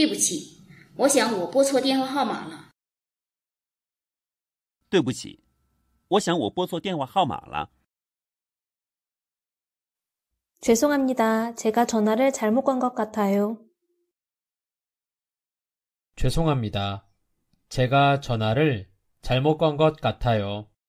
对不起，我想我拨错电话号码了。对不起，我想我拨错电话号码了。죄송합니다제가전화를잘못건것같아요죄송합니다제가전화를잘못건것같아요